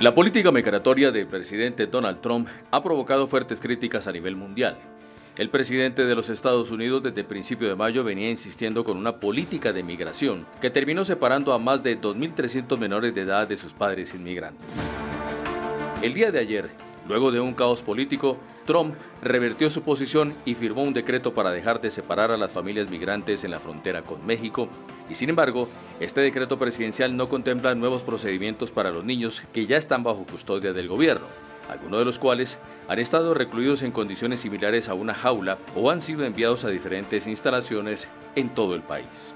La política migratoria del presidente Donald Trump ha provocado fuertes críticas a nivel mundial. El presidente de los Estados Unidos desde el principio de mayo venía insistiendo con una política de migración que terminó separando a más de 2.300 menores de edad de sus padres inmigrantes. El día de ayer, Luego de un caos político, Trump revertió su posición y firmó un decreto para dejar de separar a las familias migrantes en la frontera con México, y sin embargo, este decreto presidencial no contempla nuevos procedimientos para los niños que ya están bajo custodia del gobierno, algunos de los cuales han estado recluidos en condiciones similares a una jaula o han sido enviados a diferentes instalaciones en todo el país.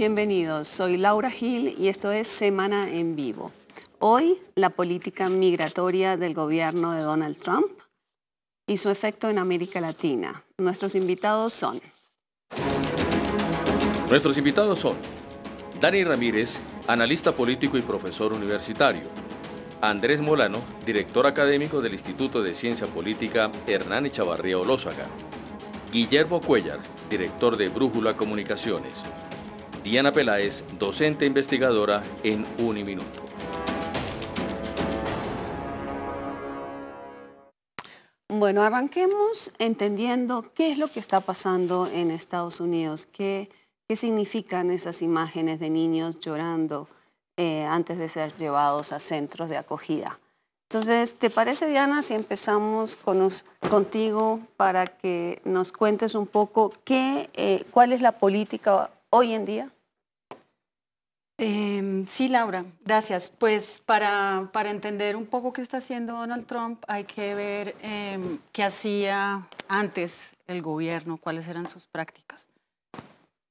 bienvenidos. Soy Laura Gil y esto es Semana en Vivo. Hoy, la política migratoria del gobierno de Donald Trump y su efecto en América Latina. Nuestros invitados son... Nuestros invitados son Dani Ramírez, analista político y profesor universitario. Andrés Molano, director académico del Instituto de Ciencia Política Hernán Echavarría Olózaga. Guillermo Cuellar, director de Brújula Comunicaciones. Diana Peláez, docente investigadora en Uniminuto. Bueno, arranquemos entendiendo qué es lo que está pasando en Estados Unidos, qué, qué significan esas imágenes de niños llorando eh, antes de ser llevados a centros de acogida. Entonces, ¿te parece, Diana, si empezamos contigo para que nos cuentes un poco qué, eh, cuál es la política hoy en día? Em, sí, Laura, gracias. Pues para, entender un poco qué está haciendo Donald Trump hay que ver em, qué hacía antes el gobierno, cuáles eran sus prácticas.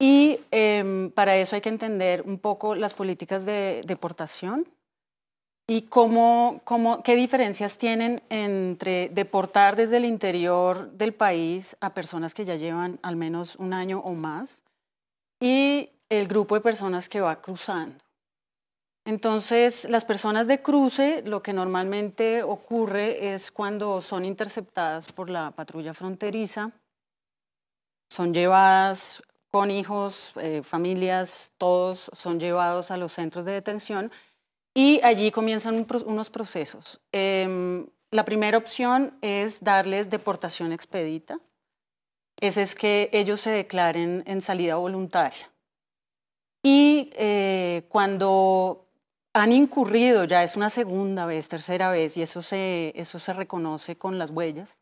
Y em, para eso hay que entender un poco las políticas de deportación y cómo, cómo, qué diferencias tienen entre deportar desde el interior del país a personas que ya llevan al menos un año o más y el grupo de personas que va cruzando. Entonces, las personas de cruce, lo que normalmente ocurre es cuando son interceptadas por la patrulla fronteriza, son llevadas con hijos, eh, familias, todos son llevados a los centros de detención y allí comienzan unos procesos. Em, la primera opción es darles deportación expedita, ese es que ellos se declaren en salida voluntaria. Y eh, cuando han incurrido, ya es una segunda vez, tercera vez, y eso se, reconoce con las huellas,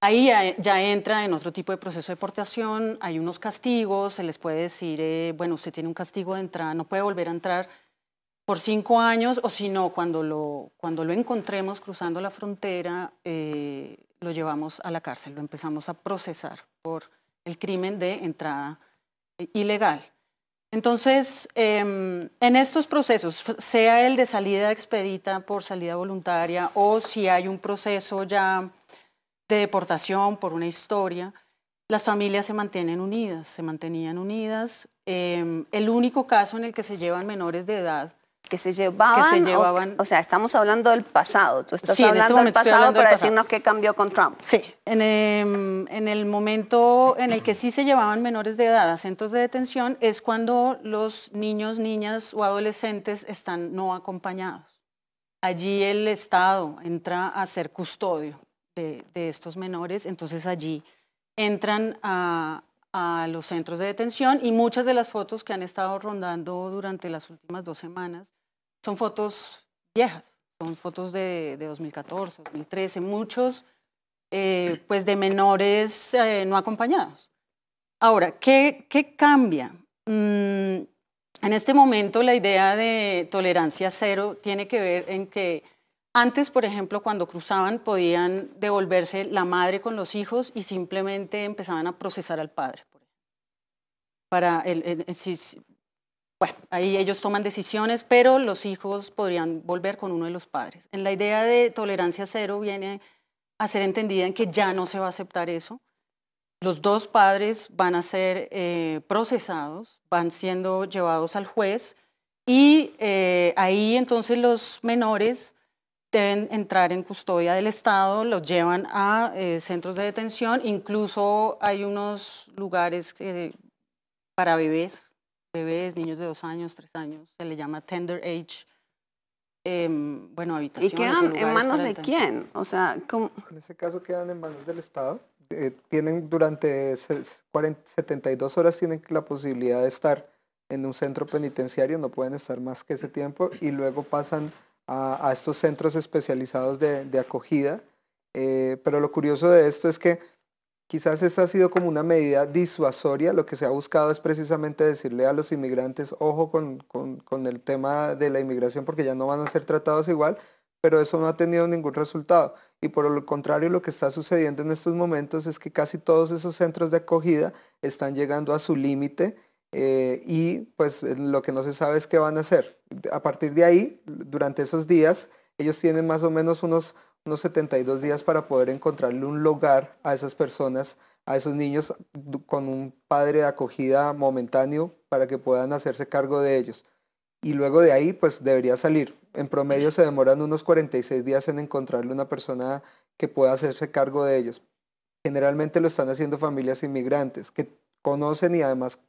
ahí ya, entra en otro tipo de proceso de deportación, hay unos castigos, se les puede decir, eh, bueno, usted tiene un castigo de entrada, no puede volver a entrar por cinco años, o si no, cuando lo, encontremos cruzando la frontera, eh, lo llevamos a la cárcel, lo empezamos a procesar por el crimen de entrada ilegal. Entonces, em, en estos procesos, sea el de salida expedita por salida voluntaria o si hay un proceso ya de deportación por una historia, las familias se mantienen unidas, se mantenían unidas. Em, el único caso en el que se llevan menores de edad que se llevaban. O, sea, estamos hablando del pasado. Tú estás este hablando, del pasado para decirnos qué cambió con Trump. Sí, em, en el, momento en el que sí se llevaban menores de edad a centros de detención es cuando los niños, niñas o adolescentes están no acompañados. Allí el Estado entra a ser custodio de estos menores, entonces allí entran a, a los centros de detención y muchas de las fotos que han estado rondando durante las últimas dos semanas son fotos viejas, son fotos de, 2014, 2013, muchos eh, pues de menores eh, no acompañados. Ahora, ¿qué, cambia? Mm, en este momento la idea de tolerancia cero tiene que ver en que antes, por ejemplo, cuando cruzaban podían devolverse la madre con los hijos y simplemente empezaban a procesar al padre. bueno, ahí ellos toman decisiones, pero los hijos podrían volver con uno de los padres. En la idea de tolerancia cero viene a ser entendida en que ya no se va a aceptar eso. Los dos padres van a ser eh, procesados, van siendo llevados al juez y eh, ahí entonces los menores deben entrar en custodia del Estado, los llevan a eh, centros de detención, incluso hay unos lugares para bebés, bebés, niños de dos años, tres años, se le llama tender age, em, bueno, habitaciones. ¿Y quedan en manos de quién? O sea, ¿cómo? En ese caso quedan en manos del Estado. Eh, tienen durante 72 horas tienen la posibilidad de estar en un centro penitenciario, no pueden estar más que ese tiempo, y luego pasan a, estos centros especializados de, acogida. Eh, pero lo curioso de esto es que quizás esta ha sido como una medida disuasoria. Lo que se ha buscado es precisamente decirle a los inmigrantes, ojo con, con el tema de la inmigración porque ya no van a ser tratados igual, pero eso no ha tenido ningún resultado. Y por lo contrario, lo que está sucediendo en estos momentos es que casi todos esos centros de acogida están llegando a su límite eh, y pues lo que no se sabe es qué van a hacer. A partir de ahí, durante esos días, ellos tienen más o menos unos, unos 72 días para poder encontrarle un lugar a esas personas, a esos niños, con un padre de acogida momentáneo para que puedan hacerse cargo de ellos. Y luego de ahí, pues debería salir. En promedio se demoran unos 46 días en encontrarle una persona que pueda hacerse cargo de ellos. Generalmente lo están haciendo familias inmigrantes que conocen y además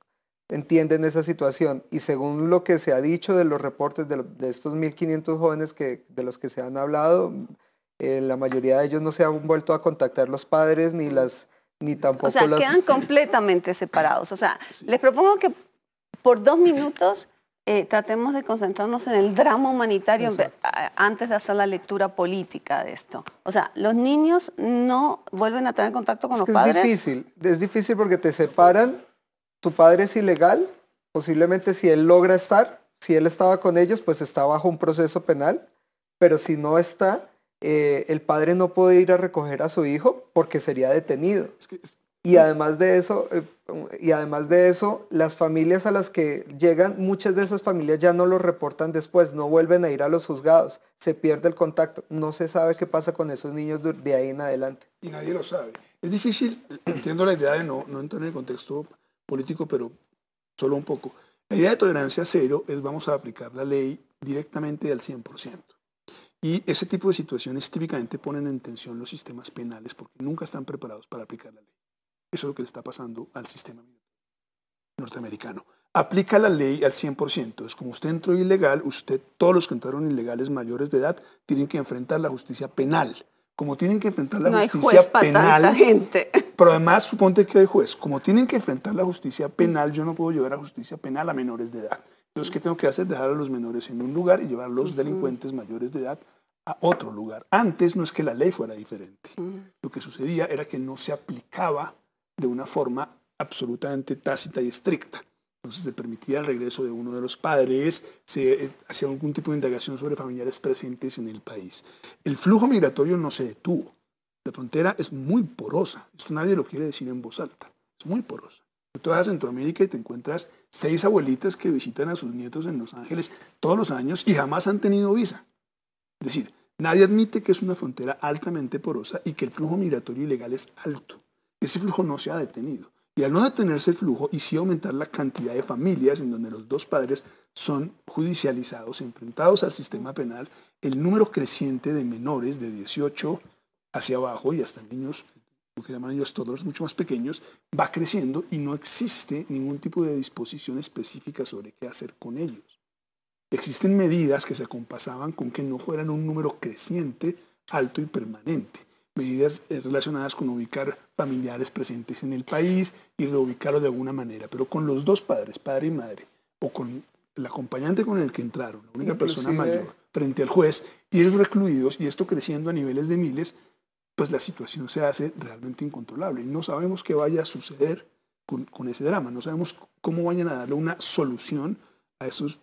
entienden esa situación. Y según lo que se ha dicho de los reportes de, estos 1.500 jóvenes que, de los que se han hablado, eh, la mayoría de ellos no se han vuelto a contactar los padres ni las ni tampoco o sea, quedan completamente separados. O sea, les propongo que por dos minutos eh, tratemos de concentrarnos en el drama humanitario antes de hacer la lectura política de esto. O sea, los niños no vuelven a tener contacto con los padres. Es difícil, es difícil porque te separan tu padre es ilegal, posiblemente si él logra estar, si él estaba con ellos, pues está bajo un proceso penal, pero si no está, eh, el padre no puede ir a recoger a su hijo porque sería detenido. Y además de eso, eh, y además de eso, las familias a las que llegan, muchas de esas familias ya no lo reportan después, no vuelven a ir a los juzgados, se pierde el contacto, no se sabe qué pasa con esos niños de ahí en adelante. Y nadie lo sabe. Es difícil, entiendo la idea de no, no entrar en el contexto político, pero solo un poco. La idea de tolerancia cero es vamos a aplicar la ley directamente al 100%. Y ese tipo de situaciones típicamente ponen en tensión los sistemas penales porque nunca están preparados para aplicar la ley. Eso es lo que le está pasando al sistema norteamericano. Aplica la ley al 100%. Es como usted entró ilegal, usted, todos los que entraron ilegales mayores de edad, tienen que enfrentar la justicia penal. Como tienen que enfrentar la justicia penal. Pero además, suponte que hay juez, como tienen que enfrentar la justicia penal, yo no puedo llevar a justicia penal a menores de edad. Entonces, ¿qué tengo que hacer? Dejar a los menores en un lugar y llevar a los delincuentes mayores de edad a otro lugar. Antes no es que la ley fuera diferente. Lo que sucedía era que no se aplicaba de una forma absolutamente tácita y estricta. Entonces se permitía el regreso de uno de los padres, se eh, hacía algún tipo de indagación sobre familiares presentes en el país. El flujo migratorio no se detuvo. La frontera es muy porosa. Esto nadie lo quiere decir en voz alta. Es muy porosa. Tú vas a Centroamérica y te encuentras seis abuelitas que visitan a sus nietos en Los Ángeles todos los años y jamás han tenido visa. Es decir, nadie admite que es una frontera altamente porosa y que el flujo migratorio ilegal es alto. Ese flujo no se ha detenido. Y al no detenerse el flujo y sí aumentar la cantidad de familias en donde los dos padres son judicializados, enfrentados al sistema penal, el número creciente de menores de 18 hacia abajo y hasta niños, lo que llaman niños toddlers, mucho más pequeños, va creciendo y no existe ningún tipo de disposición específica sobre qué hacer con ellos. Existen medidas que se acompasaban con que no fueran un número creciente, alto y permanente. Medidas eh, relacionadas con ubicar familiares presentes en el país y reubicarlos de alguna manera, pero con los dos padres, padre y madre, o con el acompañante con el que entraron, la única persona mayor, frente al juez, y recluidos, y esto creciendo a niveles de miles, pues la situación se hace realmente incontrolable. No sabemos qué vaya a suceder con, ese drama, no sabemos cómo vayan a darle una solución a esos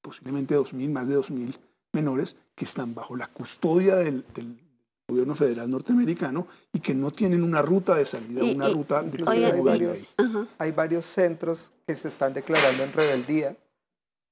posiblemente 2.000, más de 2.000 menores que están bajo la custodia del, gobierno federal norteamericano y que no tienen una ruta de salida, una ruta de hay, varios, hay varios centros que se están declarando en rebeldía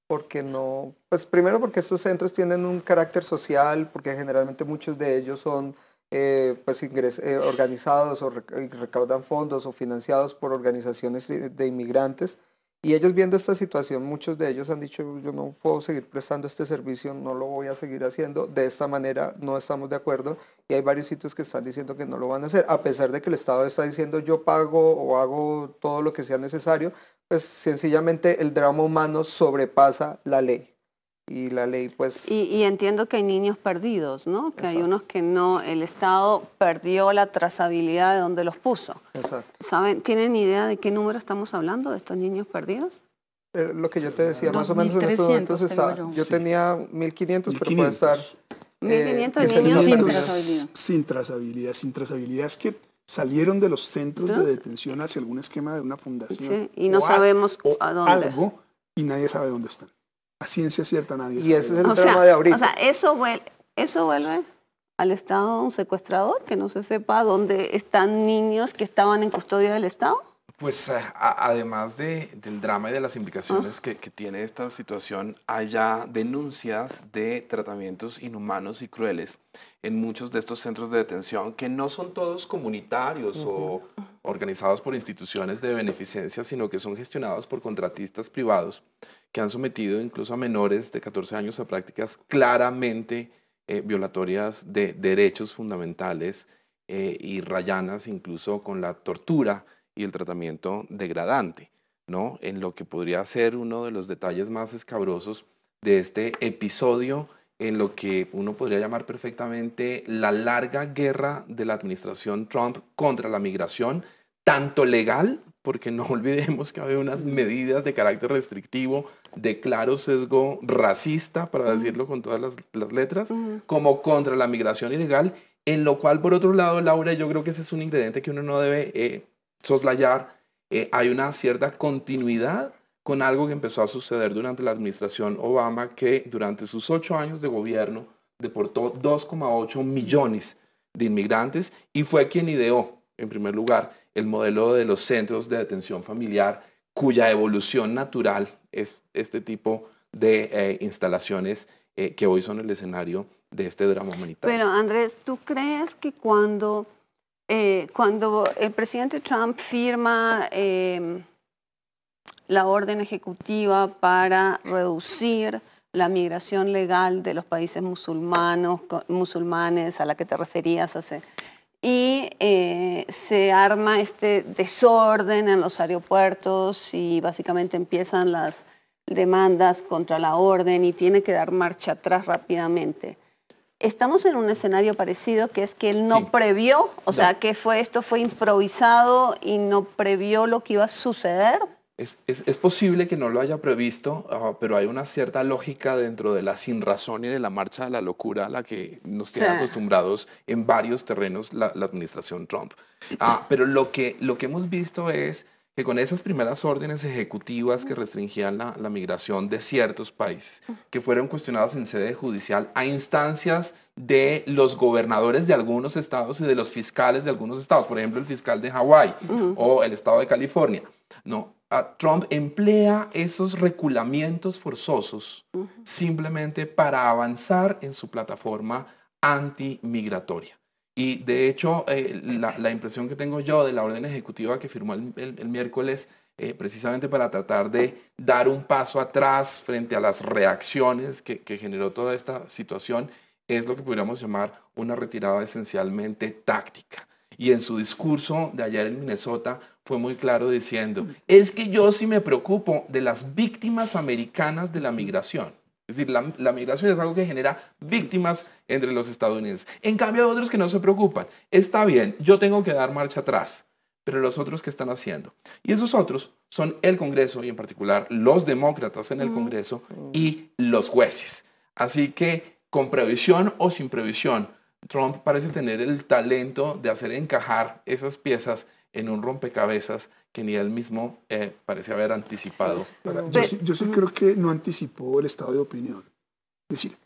porque no, pues primero porque estos centros tienen un carácter social, porque generalmente muchos de ellos son eh, pues eh, organizados o recaudan fondos o financiados por organizaciones de inmigrantes. Y ellos viendo esta situación, muchos de ellos han dicho, yo no puedo seguir prestando este servicio, no lo voy a seguir haciendo, de esta manera no estamos de acuerdo y hay varios sitios que están diciendo que no lo van a hacer, a pesar de que el Estado está diciendo yo pago o hago todo lo que sea necesario, pues sencillamente el drama humano sobrepasa la ley y la ley pues... Y, entiendo que hay niños perdidos, ¿no? Que hay unos que no, el Estado perdió la trazabilidad de donde los puso. Exacto. ¿Saben, ¿Tienen idea de qué número estamos hablando de estos niños perdidos? Eh, lo que yo te decía, más o menos en estos momentos yo, tenía 1.500, pero puede estar... 1.500 eh, niños sin trazabilidad. Sin trazabilidad, sin trazabilidad es que salieron de los centros de detención hacia algún esquema de una fundación. y no sabemos a, dónde. Algo y nadie sabe dónde están a ciencia cierta nadie. Y ese es el tema de ahorita. O sea, eso vuelve, eso vuelve al Estado un secuestrador, que no se sepa dónde están niños que estaban en custodia del Estado. Pues eh, además del drama y de las implicaciones ah. que, tiene esta situación, hay ya denuncias de tratamientos inhumanos y crueles en muchos de estos centros de detención, que no son todos comunitarios o organizados por instituciones de beneficencia, sino que son gestionados por contratistas privados que han sometido incluso a menores de 14 años a prácticas claramente eh, violatorias de derechos fundamentales eh, y rayanas incluso con la tortura y el tratamiento degradante, En lo que podría ser uno de los detalles más escabrosos de este episodio en lo que uno podría llamar perfectamente la larga guerra de la administración Trump contra la migración, tanto legal, porque no olvidemos que había unas medidas de carácter restrictivo de claro sesgo racista, para decirlo con todas las, letras, como contra la migración ilegal, en lo cual, por otro lado, Laura, yo creo que ese es un ingrediente que uno no debe eh, soslayar. Eh, hay una cierta continuidad con algo que empezó a suceder durante la administración Obama, que durante sus ocho años de gobierno deportó 2,8 millones de inmigrantes y fue quien ideó, en primer lugar, el modelo de los centros de detención familiar, cuya evolución natural es este tipo de eh, instalaciones eh, que hoy son el escenario de este drama humanitario. Pero Andrés, ¿tú crees que cuando, eh, cuando el presidente Trump firma em, la orden ejecutiva para reducir la migración legal de los países musulmanos, musulmanes a la que te referías hace y se arma este desorden en los aeropuertos y básicamente empiezan las demandas contra la orden y tiene que dar marcha atrás rápidamente. Estamos en un escenario parecido que es que él no previó, o sea, que fue esto fue improvisado y no previó lo que iba a suceder. Es, posible que no lo haya previsto, ah, pero hay una cierta lógica dentro de la sinrazón y de la marcha de la locura a la que nos tiene acostumbrados en varios terrenos la, administración Trump. Ah, pero lo que, lo que hemos visto es que con esas primeras órdenes ejecutivas que restringían la, migración de ciertos países, que fueron cuestionadas en sede judicial a instancias de los gobernadores de algunos estados y de los fiscales de algunos estados, por ejemplo el fiscal de Hawái o el estado de California. No, ah, Trump emplea esos reculamientos forzosos simplemente para avanzar en su plataforma antimigratoria. Y de hecho, eh, la, impresión que tengo yo de la orden ejecutiva que firmó el, miércoles, eh, precisamente para tratar de dar un paso atrás frente a las reacciones que, que generó toda esta situación, es lo que podríamos llamar una retirada esencialmente táctica. Y en su discurso de ayer en Minnesota fue muy claro diciendo, es que yo sí me preocupo de las víctimas americanas de la migración. Es decir, la, migración es algo que genera víctimas entre los estadounidenses. En cambio, hay otros que no se preocupan. Está bien, yo tengo que dar marcha atrás, pero los otros que están haciendo. Y esos otros son el Congreso y en particular los demócratas en el Congreso y los jueces. Así que con previsión o sin previsión, Trump parece tener el talento de hacer encajar esas piezas en un rompecabezas que ni él mismo eh, parece haber anticipado. yo, sí, creo que no anticipó el estado de opinión. Es decir,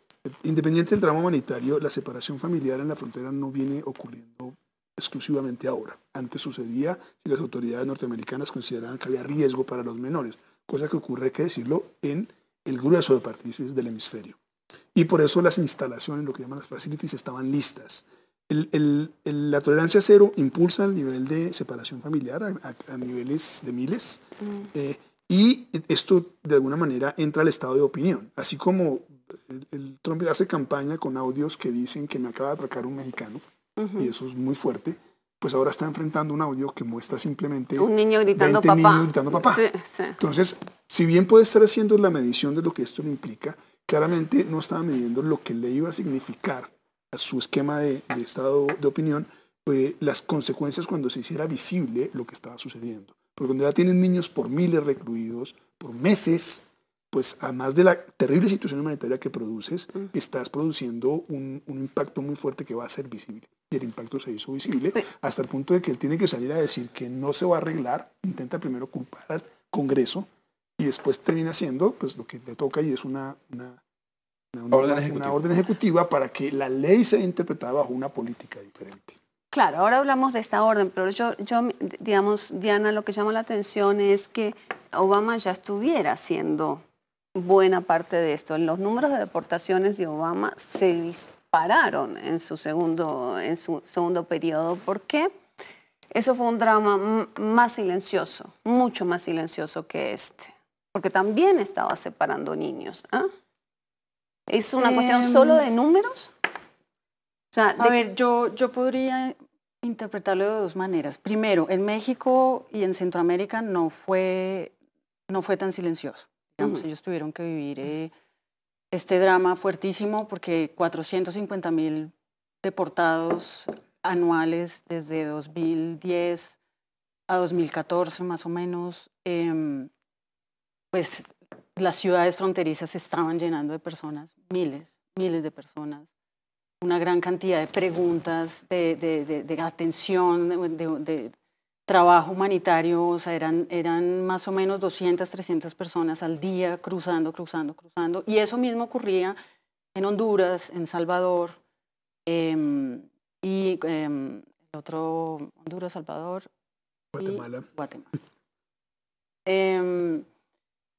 independiente del drama humanitario, la separación familiar en la frontera no viene ocurriendo exclusivamente ahora. Antes sucedía si las autoridades norteamericanas consideraban que había riesgo para los menores, cosa que ocurre, hay que decirlo, en el grueso de países del hemisferio. Y por eso las instalaciones, lo que llaman las facilities, estaban listas la tolerancia cero impulsa el nivel de separación familiar a, niveles de miles mm. eh, y esto de alguna manera entra al estado de opinión. Así como Trump hace campaña con audios que dicen que me acaba de atracar un mexicano y eso es muy fuerte, pues ahora está enfrentando un audio que muestra simplemente un niño gritando papá. gritando papá. Entonces, si bien puede estar haciendo la medición de lo que esto le implica, claramente no estaba midiendo lo que le iba a significar su esquema de, estado de opinión pues las consecuencias cuando se hiciera visible lo que estaba sucediendo. Porque cuando ya tienen niños por miles recluidos, por meses, pues además de la terrible situación humanitaria que produces, mm. estás produciendo un, impacto muy fuerte que va a ser visible. Y el impacto se hizo visible pues hasta el punto de que él tiene que salir a decir que no se va a arreglar, intenta primero culpar al Congreso y después termina siendo pues, lo que le toca y es una una orden, ejecutiva. para que la ley se interpretara bajo una política diferente. Claro, ahora hablamos de esta orden, pero yo, yo, digamos, Diana, lo que llama la atención es que Obama ya estuviera haciendo buena parte de esto. Los números de deportaciones de Obama se dispararon en su segundo, en su segundo periodo. ¿Por qué? Eso fue un drama más silencioso, mucho más silencioso que este, porque también estaba separando niños. ¿eh? ¿Es una cuestión em, solo de números? O sea, a ver, yo, yo podría interpretarlo de dos maneras. Primero, en México y en Centroamérica no fue, no fue tan silencioso. Ellos tuvieron que vivir eh, este drama fuertísimo porque 450 mil deportados anuales desde 2010 a 2014 más o menos, em, pues las ciudades fronterizas se estaban llenando de personas, miles, miles de personas, una gran cantidad de preguntas, de, de, de, atención, de, trabajo humanitario, o sea, eran, eran más o menos 200, 300 personas al día cruzando, cruzando, cruzando, y eso mismo ocurría en Honduras, en Salvador, em, y eh, otro, Honduras, Salvador, Guatemala. Y Guatemala. Em,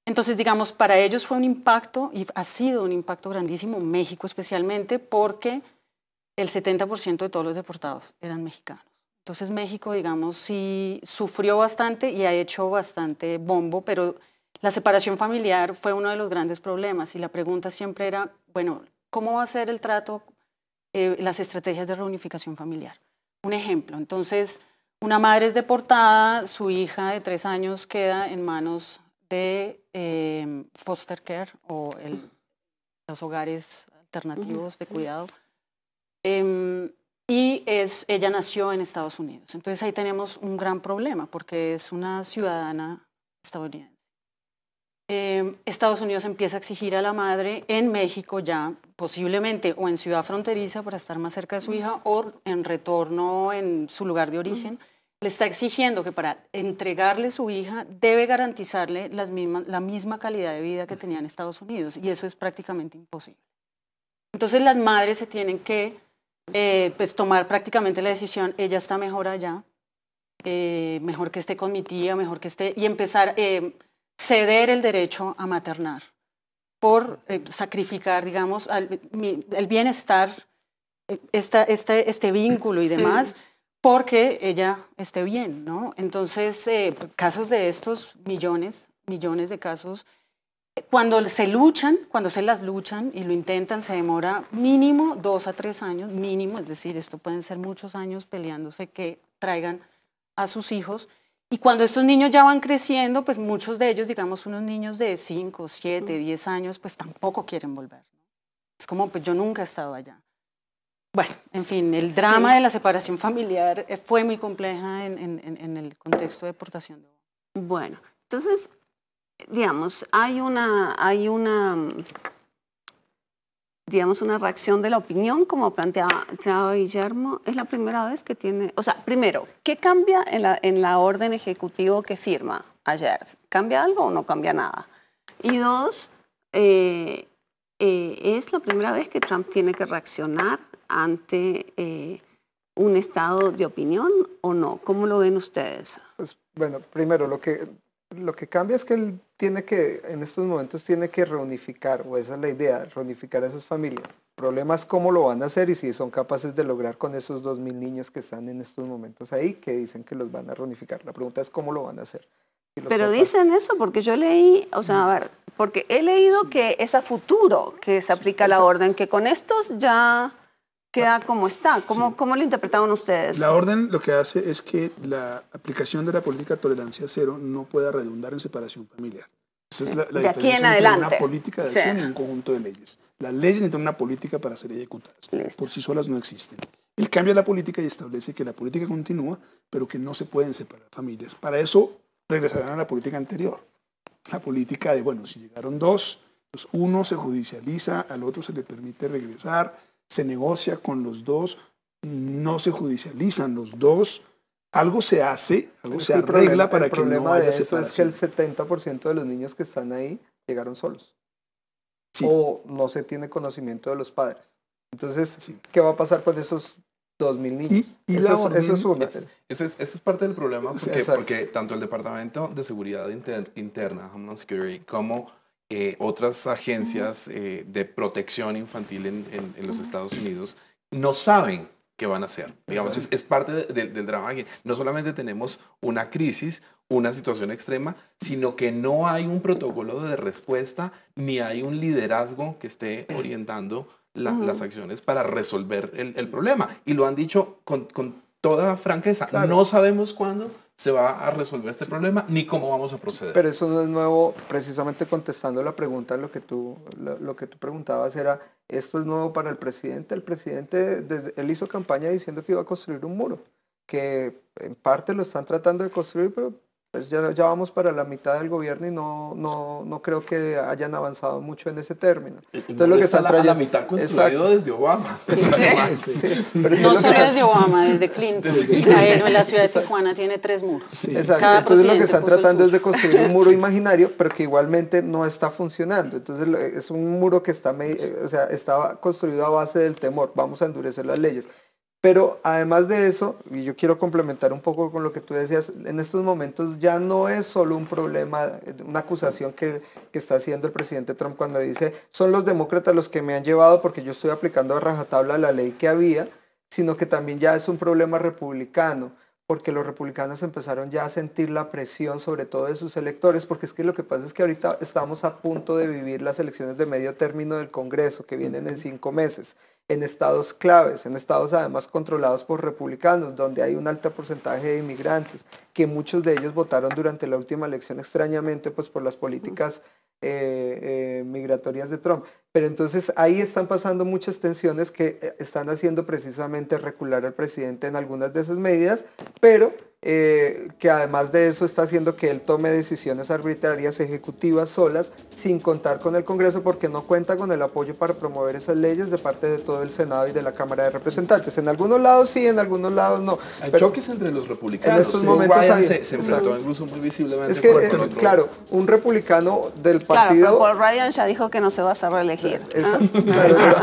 entonces, digamos, para ellos fue un impacto y ha sido un impacto grandísimo, México especialmente, porque el 70% de todos los deportados eran mexicanos. Entonces México, digamos, sí sufrió bastante y ha hecho bastante bombo, pero la separación familiar fue uno de los grandes problemas y la pregunta siempre era, bueno, ¿cómo va a ser el trato, eh, las estrategias de reunificación familiar? Un ejemplo, entonces, una madre es deportada, su hija de tres años queda en manos de em, foster care o los hogares alternativos de cuidado. Em, y es, ella nació en Estados Unidos. Entonces ahí tenemos un gran problema porque es una ciudadana estadounidense. Em, Estados Unidos empieza a exigir a la madre en México ya, posiblemente o en ciudad fronteriza para estar más cerca de su hija o en retorno en su lugar de origen le está exigiendo que para entregarle su hija debe garantizarle las mismas, la misma calidad de vida que tenía en Estados Unidos y eso es prácticamente imposible. Entonces las madres se tienen que eh, pues, tomar prácticamente la decisión, ella está mejor allá, eh, mejor que esté con mi tía, mejor que esté, y empezar a eh, ceder el derecho a maternar por sacrificar, digamos, el bienestar, este, este, vínculo y demás porque ella esté bien, ¿no? Entonces, eh, casos de estos, millones, millones de casos, eh, cuando se luchan, cuando se las luchan y lo intentan, se demora mínimo dos a tres años, mínimo, es decir, esto pueden ser muchos años peleándose que traigan a sus hijos. Y cuando estos niños ya van creciendo, pues muchos de ellos, digamos unos niños de 5, 7, 10 años, pues tampoco quieren volver. Es como, pues yo nunca he estado allá. Bueno, en fin, el drama de la separación familiar eh, fue muy compleja en, el contexto de deportación. Bueno, entonces, digamos, hay una, hay una, digamos, una reacción de la opinión, como planteaba Guillermo, es la primera vez que tiene, o sea, primero, ¿qué cambia en la, orden ejecutivo que firma ayer? ¿Cambia algo o no cambia nada? Y dos, eh, eh, es la primera vez que Trump tiene que reaccionar ante eh, un estado de opinión o no? ¿Cómo lo ven ustedes? Pues bueno, primero lo que, lo que cambia es que él tiene que, en estos momentos tiene que reunificar, o esa es la idea, reunificar a esas familias. El problema es cómo lo van a hacer y si son capaces de lograr con esos 2.000 niños que están en estos momentos ahí, que dicen que los van a reunificar. La pregunta es cómo lo van a hacer. Pero dicen eso porque yo leí, o sea, a mm. ver, porque he leído que es a futuro que se aplica la orden, que con estos ya queda ah. como está. ¿Cómo, ¿Cómo, lo interpretaron ustedes? La orden lo que hace es que la aplicación de la política tolerancia cero no pueda redundar en separación familiar. Esa es la, diferencia aquí en adelante. una política de acción y un conjunto de leyes. Las leyes necesitan una política para ser ejecutadas. Por sí solas no existen. Él cambia la política y establece que la política continúa, pero que no se pueden separar familias. Para eso regresarán a la política anterior. La política de, bueno, si llegaron dos, pues uno se judicializa, al otro se le permite regresar, se negocia con los dos, no se judicializan los dos. Algo se hace, algo se arregla para que no haya de eso es que el 70% de los niños que están ahí llegaron solos. O no se tiene conocimiento de los padres. Entonces, ¿qué va a pasar con esos 2.000 niños. Y, eso, es parte del problema porque, porque, tanto el Departamento de Seguridad Interna, Homeland Security, como eh, otras agencias eh, de protección infantil en, los Estados Unidos no saben qué van a hacer. Digamos, es, parte del drama. Que no solamente tenemos una crisis, una situación extrema, sino que no hay un protocolo de respuesta ni hay un liderazgo que esté orientando las acciones para resolver el, problema. Y lo han dicho con, toda franqueza. No sabemos cuándo, se va a resolver este problema ni cómo vamos a proceder. Pero eso no es nuevo, precisamente contestando la pregunta, lo que tú, lo, que tú preguntabas era, ¿esto es nuevo para el presidente? El presidente, desde, él hizo campaña diciendo que iba a construir un muro, que en parte lo están tratando de construir, pero pues ya, vamos para la mitad del gobierno y no, no, no creo que hayan avanzado mucho en ese término. entonces lo que está trayendo la mitad construido desde Obama. no solo desde Obama, desde Clinton. en la ciudad de Tijuana tiene tres muros. Exacto. entonces lo que están tratando es de construir un muro imaginario, pero que igualmente no está funcionando. Entonces es un muro que está, eh, o sea, está construido a base del temor. Vamos a endurecer las leyes. Pero además de eso, y yo quiero complementar un poco con lo que tú decías, en estos momentos ya no es solo un problema, una acusación que, está haciendo el presidente Trump cuando dice, son los demócratas los que me han llevado porque yo estoy aplicando a rajatabla la ley que había, sino que también ya es un problema republicano, porque los republicanos empezaron ya a sentir la presión, sobre todo de sus electores, porque es que lo que pasa es que ahorita estamos a punto de vivir las elecciones de medio término del Congreso, que vienen en cinco meses en estados claves, en estados además controlados por republicanos, donde hay un alto porcentaje de inmigrantes, que muchos de ellos votaron durante la última elección extrañamente pues, por las políticas eh, eh, migratorias de Trump. Pero entonces ahí están pasando muchas tensiones que eh, están haciendo precisamente recular al presidente en algunas de esas medidas, pero eh, que además de eso está haciendo que él tome decisiones arbitrarias ejecutivas solas sin contar con el Congreso porque no cuenta con el apoyo para promover esas leyes de parte de todo el Senado y de la Cámara de Representantes. En algunos lados sí, en algunos lados no. Hay choques entre los republicanos. En estos momentos se, se enfrentó incluso muy visiblemente. Es que, eh, claro, un republicano del partido... Claro, Ryan ya dijo que no se va a reelegir.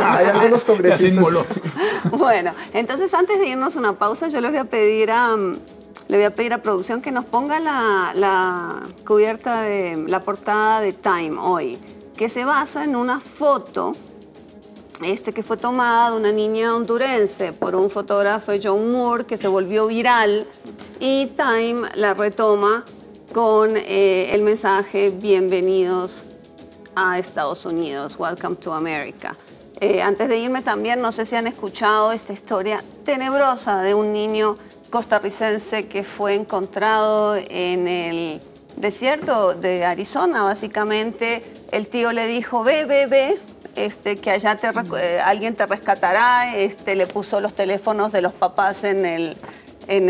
hay algunos congresistas... bueno, entonces antes de irnos una pausa, yo les voy a pedir a... Mm, le voy a pedir a producción que nos ponga la, cubierta de la portada de Time hoy, que se basa en una foto este que fue tomada de una niña hondurense por un fotógrafo John Moore que se volvió viral y Time la retoma con eh, el mensaje bienvenidos a Estados Unidos, welcome to America. Eh, antes de irme también, no sé si han escuchado esta historia tenebrosa de un niño costarricense que fue encontrado en el desierto de Arizona, básicamente. El tío le dijo, ve, ve, ve, este, que allá te, mm. eh, alguien te rescatará, este, le puso los teléfonos de los papás en el, en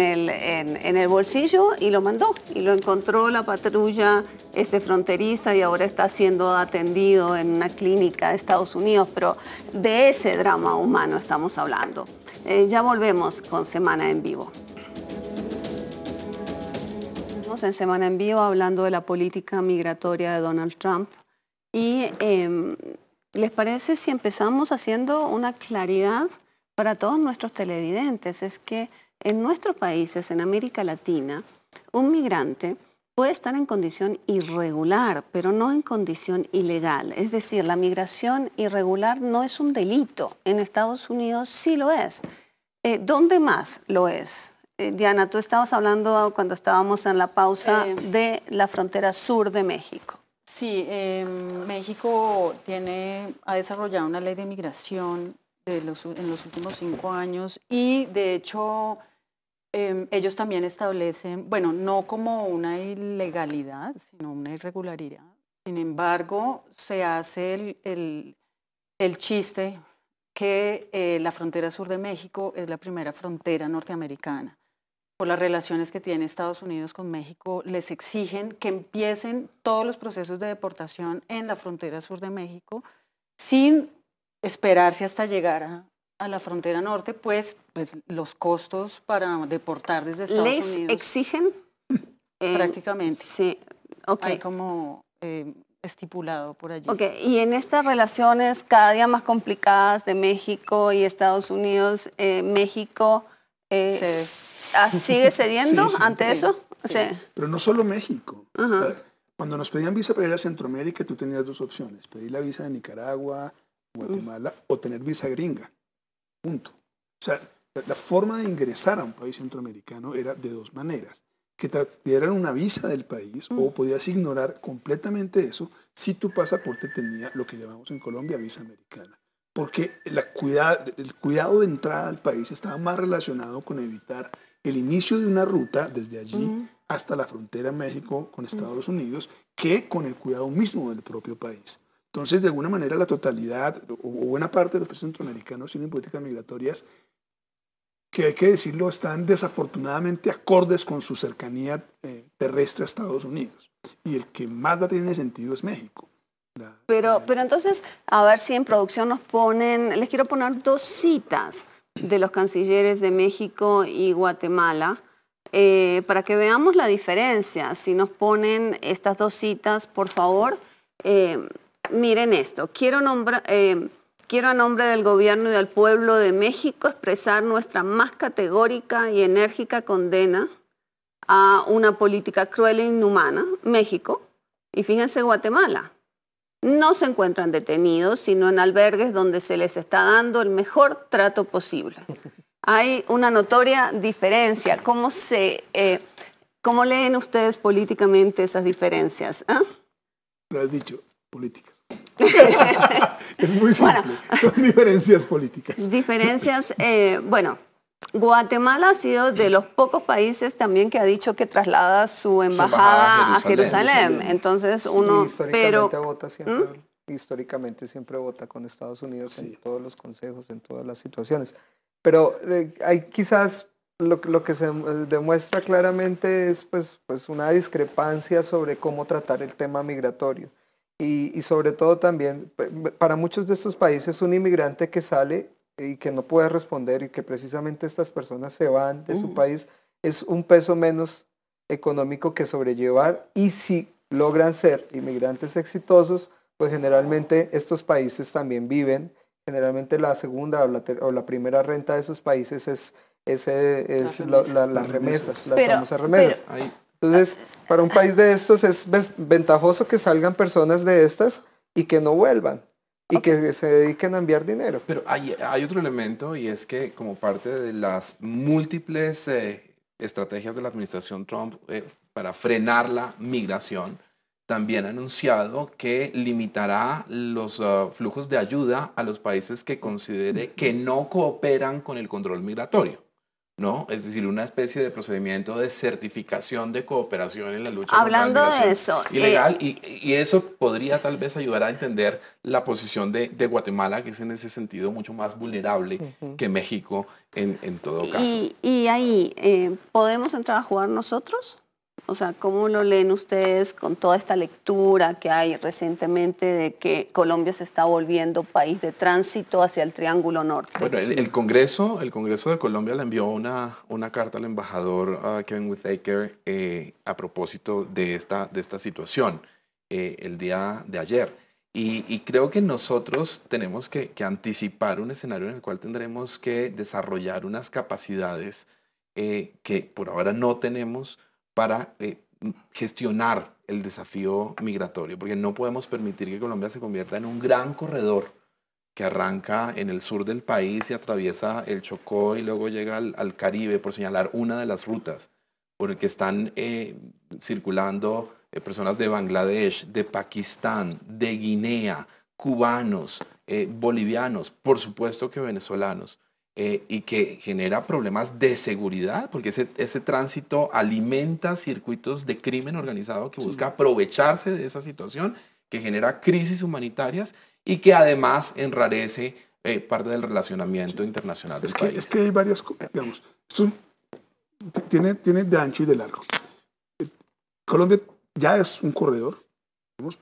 el, bolsillo y lo mandó. Y lo encontró la patrulla este, fronteriza y ahora está siendo atendido en una clínica de Estados Unidos, pero de ese drama humano estamos hablando. Eh, ya volvemos con Semana en Vivo en Semana en Vivo hablando de la política migratoria de Donald Trump. Y em, ¿les parece si empezamos haciendo una claridad para todos nuestros televidentes? Es que en nuestros países, en América Latina, un migrante puede estar en condición irregular, pero no en condición ilegal. Es decir, la migración irregular no es un delito. En Estados Unidos sí lo es. Eh, ¿Dónde más lo es? Eh, Diana, tú estabas hablando cuando estábamos en la pausa eh, de la frontera sur de México. Sí, em, México ha desarrollado una ley de migración en los últimos cinco años y de hecho em, ellos también establecen, bueno, no como una ilegalidad, sino una irregularidad. Sin embargo, se hace el, chiste que eh, la frontera sur de México es la primera frontera norteamericana por las relaciones que tiene Estados Unidos con México, les exigen que empiecen todos los procesos de deportación en la frontera sur de México sin esperarse hasta llegar a, la frontera norte, pues, pues, los costos para deportar desde Estados Unidos. ¿Les exigen? Prácticamente. sí, ok. Hay como eh, estipulado por allí. Ok, y en estas relaciones cada día más complicadas de México y Estados Unidos, eh, México... Eh, Se Ah, sigue cediendo ante eso, ante sí, eso. Pero no solo México. cuando nos pedían visa para ir a Centroamérica, tú tenías dos opciones, pedir la visa de Nicaragua, Guatemala, o tener visa gringa. Punto. O sea, la, forma de ingresar a un país centroamericano era de dos maneras. Que te dieran una visa del país o podías ignorar completamente eso si tu pasaporte tenía lo que llamamos en Colombia visa americana porque la el cuidado de entrada al país estaba más relacionado con evitar el inicio de una ruta desde allí hasta la frontera México con Estados Unidos que con el cuidado mismo del propio país. Entonces, de alguna manera, la totalidad o buena parte de los países centroamericanos tienen políticas migratorias que hay que decirlo, están desafortunadamente acordes con su cercanía eh, terrestre a Estados Unidos. Y el que más la tiene sentido es México. pero, pero entonces, a ver si en producción nos ponen, les quiero poner dos citas de los cancilleres de México y Guatemala, eh, para que veamos la diferencia. Si nos ponen estas dos citas, por favor, eh, miren esto. Quiero, eh, quiero a nombre del gobierno y del pueblo de México expresar nuestra más categórica y enérgica condena a una política cruel e inhumana, México, y fíjense Guatemala, no se encuentran detenidos, sino en albergues donde se les está dando el mejor trato posible. Hay una notoria diferencia. ¿Cómo, se, eh, leen ustedes políticamente esas diferencias? Ah? Lo dicho, políticas. es muy simple. Son diferencias políticas. Diferencias, eh, bueno, Guatemala ha sido de los pocos países también que ha dicho que traslada su embajada, a, Jerusalén. Entonces uno, pero vota siempre, ¿Mm? históricamente siempre vota con Estados Unidos en todos los consejos, en todas las situaciones. Pero eh, hay quizás lo, que se eh, demuestra claramente es pues, pues, una discrepancia sobre cómo tratar el tema migratorio. Y, y sobre todo también, para muchos de estos países, un inmigrante que sale y que no puede responder y que precisamente estas personas se van de su uh. país, es un peso menos económico que sobrellevar y si logran ser inmigrantes exitosos, pues generalmente estos países también viven, generalmente la segunda o la, primera renta de esos países es, es, eh, es las, remesas. La, las famosas remesas. Entonces, para un país de estos es ventajoso que salgan personas de estas y que no vuelvan y que se dediquen a enviar dinero. Pero hay, otro elemento y es que como parte de las múltiples eh, estrategias de la administración Trump eh, para frenar la migración, también ha anunciado que limitará los ah, flujos de ayuda a los países que considere que no cooperan con el control migratorio. ¿no? Es decir, una especie de procedimiento de certificación de cooperación en la lucha Hablando contra la de eso, eh, ilegal y, eso podría tal vez ayudar a entender la posición de, Guatemala, que es en ese sentido mucho más vulnerable que México en, todo caso. Y, ahí, eh, ¿podemos entrar a jugar nosotros? O sea, ¿cómo lo leen ustedes con toda esta lectura que hay recientemente de que Colombia se está volviendo país de tránsito hacia el Triángulo Norte? Bueno, el, Congreso, el Congreso de Colombia le envió una, una carta al embajador uh, Kevin Whitaker eh, a propósito de esta, de esta situación eh, el día de ayer. Y, creo que nosotros tenemos que, anticipar un escenario en el cual tendremos que desarrollar unas capacidades eh, que por ahora no tenemos para eh, gestionar el desafío migratorio, porque no podemos permitir que Colombia se convierta en un gran corredor que arranca en el sur del país y atraviesa el Chocó y luego llega al, Caribe, por señalar una de las rutas, por el que están eh, circulando eh, personas de Bangladesh, de Pakistán, de Guinea, cubanos, bolivianos, por supuesto que venezolanos. Eh, y que genera problemas de seguridad, porque ese, ese tránsito alimenta circuitos de crimen organizado que busca aprovecharse de esa situación, que genera crisis humanitarias y que además enrarece eh, parte del relacionamiento internacional del es Que, es que hay varias, digamos, tiene, tiene de ancho y de largo. Eh, Colombia ya es un corredor,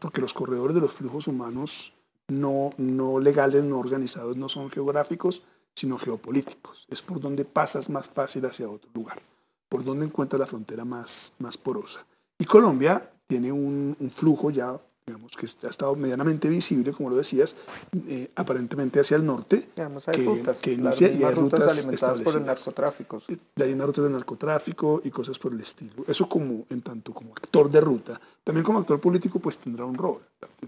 porque los corredores de los flujos humanos no, no legales, no organizados, no son geográficos, sino geopolíticos. Es por donde pasas más fácil hacia otro lugar, por donde encuentras la frontera más, más porosa. Y Colombia tiene un, flujo ya, digamos, que ha estado medianamente visible, como lo decías, eh, aparentemente hacia el norte, digamos, que, y hay rutas, alimentadas por el narcotráfico. Y eh, hay una ruta narcotráfico y cosas por el estilo. Eso como, en tanto como actor de ruta. También como actor político, pues tendrá un rol.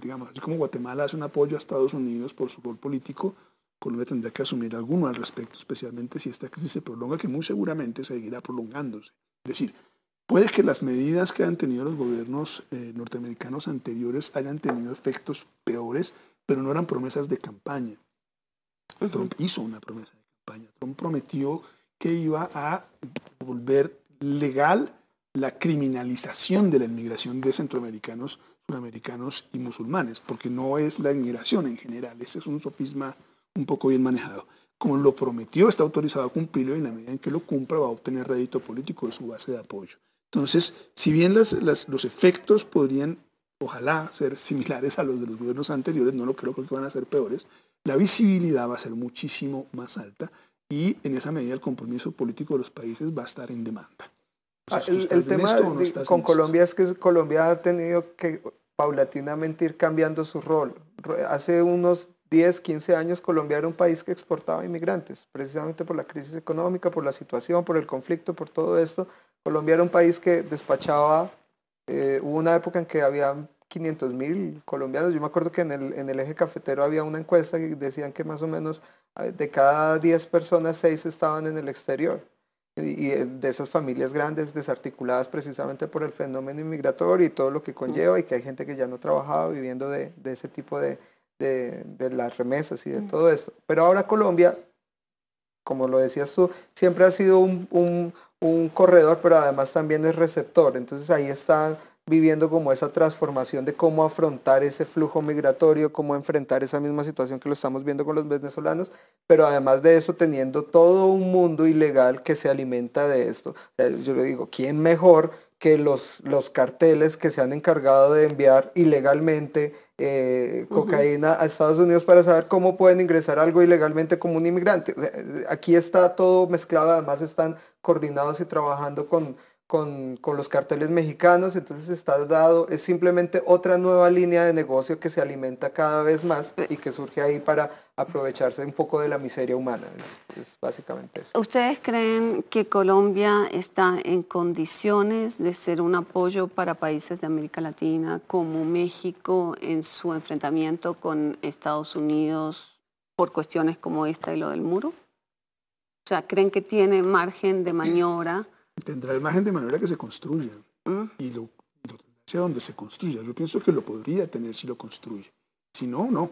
Digamos, así como Guatemala hace un apoyo a Estados Unidos por su rol político, Colombia tendrá que asumir alguno al respecto, especialmente si esta crisis se prolonga, que muy seguramente seguirá prolongándose. Es decir, puede que las medidas que han tenido los gobiernos eh, norteamericanos anteriores hayan tenido efectos peores, pero no eran promesas de campaña. Trump hizo una promesa de campaña. Trump prometió que iba a volver legal la criminalización de la inmigración de centroamericanos, sudamericanos y musulmanes, porque no es la inmigración en general, ese es un sofisma un poco bien manejado. Como lo prometió, está autorizado a cumplirlo y en la medida en que lo cumpla va a obtener rédito político de su base de apoyo. Entonces, si bien las, los efectos podrían, ojalá, ser similares a los de los gobiernos anteriores, no lo creo, que van a ser peores, la visibilidad va a ser muchísimo más alta y en esa medida el compromiso político de los países va a estar en demanda. Ah, el, tema con Colombia es que Colombia ha tenido que paulatinamente ir cambiando su rol. Hace unos 10, 15 años Colombia era un país que exportaba inmigrantes, precisamente por la crisis económica, por la situación, por el conflicto, por todo esto. Colombia era un país que despachaba, eh, hubo una época en que había 500 mil colombianos. Yo me acuerdo que en el, en el, eje cafetero había una encuesta que decían que más o menos de cada 10 personas, 6 estaban en el exterior. Y, eh, de esas familias grandes desarticuladas precisamente por el fenómeno inmigratorio y todo lo que conlleva y que hay gente que ya no trabajaba viviendo de ese tipo de, de, las remesas y de mm. todo esto. Pero ahora Colombia, como lo decías tú, siempre ha sido un, corredor, pero además también es receptor. Entonces ahí está viviendo como esa transformación de cómo afrontar ese flujo migratorio, cómo enfrentar esa misma situación que lo estamos viendo con los venezolanos, pero además de eso teniendo todo un mundo ilegal que se alimenta de esto. Yo le digo, ¿quién mejor que los, los carteles que se han encargado de enviar ilegalmente eh, cocaína a Estados Unidos para saber cómo pueden ingresar algo ilegalmente como un inmigrante. Eh, aquí está todo mezclado, además están coordinados y trabajando con con, los carteles mexicanos, entonces está dado, es simplemente otra nueva línea de negocio que se alimenta cada vez más y que surge ahí para aprovecharse un poco de la miseria humana, es, básicamente eso. ¿Ustedes creen que Colombia está en condiciones de ser un apoyo para países de América Latina como México en su enfrentamiento con Estados Unidos por cuestiones como esta y lo del muro? O sea, ¿creen que tiene margen de maniobra? tendrá imagen de manera que se construya mm. y lo, hacia donde se construya. Yo pienso que lo podría tener si lo construye. Si no, no.